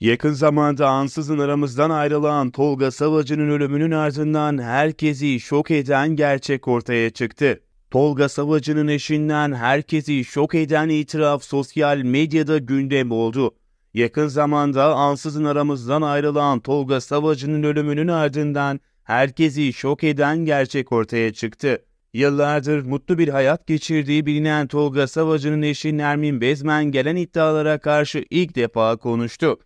Yakın zamanda ansızın aramızdan ayrılan Tolga Savacı'nın ölümünün ardından herkesi şok eden gerçek ortaya çıktı. Tolga Savacı'nın eşinden herkesi şok eden itiraf sosyal medyada gündem oldu. Yakın zamanda ansızın aramızdan ayrılan Tolga Savacı'nın ölümünün ardından herkesi şok eden gerçek ortaya çıktı. Yıllardır mutlu bir hayat geçirdiği bilinen Tolga Savacı'nın eşi Nermin Bezmen gelen iddialara karşı ilk defa konuştu.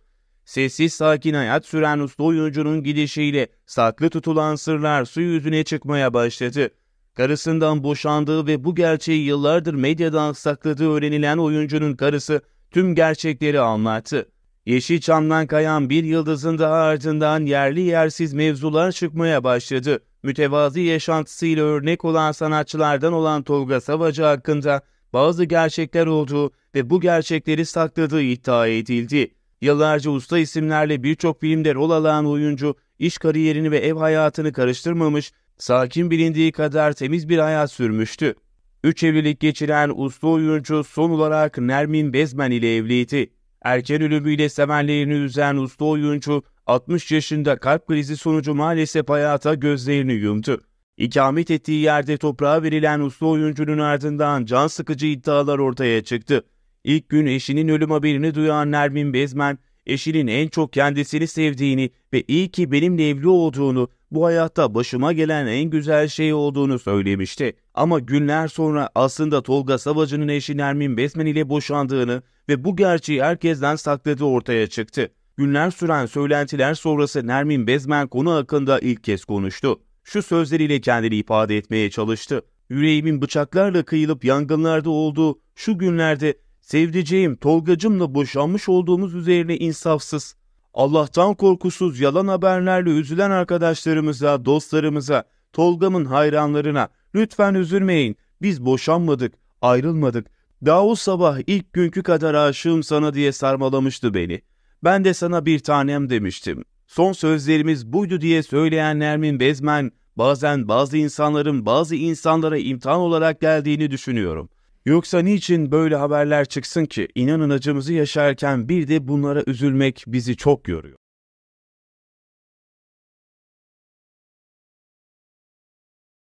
Sessiz sakin hayat süren usta oyuncunun gidişiyle saklı tutulan sırlar su yüzüne çıkmaya başladı. Karısından boşandığı ve bu gerçeği yıllardır medyadan sakladığı öğrenilen oyuncunun karısı tüm gerçekleri anlattı. Yeşilçam'dan kayan bir yıldızın daha ardından yerli yersiz mevzular çıkmaya başladı. Mütevazi yaşantısıyla örnek olan sanatçılardan olan Tolga Savacı hakkında bazı gerçekler olduğu ve bu gerçekleri sakladığı iddia edildi. Yıllarca usta isimlerle birçok filmde rol alan oyuncu, iş kariyerini ve ev hayatını karıştırmamış, sakin bilindiği kadar temiz bir hayat sürmüştü. Üç evlilik geçiren usta oyuncu son olarak Nermin Bezmen ile evliydi. Erken ölümüyle sevenlerini üzen usta oyuncu, 60 yaşında kalp krizi sonucu maalesef hayata gözlerini yumdu. İkamet ettiği yerde toprağa verilen usta oyuncunun ardından can sıkıcı iddialar ortaya çıktı. İlk gün eşinin ölüm haberini duyan Nermin Bezmen, eşinin en çok kendisini sevdiğini ve iyi ki benimle evli olduğunu, bu hayatta başıma gelen en güzel şey olduğunu söylemişti. Ama günler sonra aslında Tolga Savacı'nın eşi Nermin Besmen ile boşandığını ve bu gerçeği herkesten sakladığı ortaya çıktı. Günler süren söylentiler sonrası Nermin Bezmen konu hakkında ilk kez konuştu. Şu sözleriyle kendini ifade etmeye çalıştı. Yüreğimin bıçaklarla kıyılıp yangınlarda olduğu şu günlerde Sevdiceğim Tolgacım'la boşanmış olduğumuz üzerine insafsız, Allah'tan korkusuz yalan haberlerle üzülen arkadaşlarımıza, dostlarımıza, Tolga'mın hayranlarına lütfen üzülmeyin. Biz boşanmadık, ayrılmadık. Daha o sabah ilk günkü kadar aşığım sana diye sarmalamıştı beni. Ben de sana bir tanem demiştim. Son sözlerimiz buydu diye söyleyen Nermin Bezmen, bazen bazı insanların bazı insanlara imtihan olarak geldiğini düşünüyorum.'' Yoksa niçin böyle haberler çıksın ki? İnanın acımızı yaşarken bir de bunlara üzülmek bizi çok yoruyor.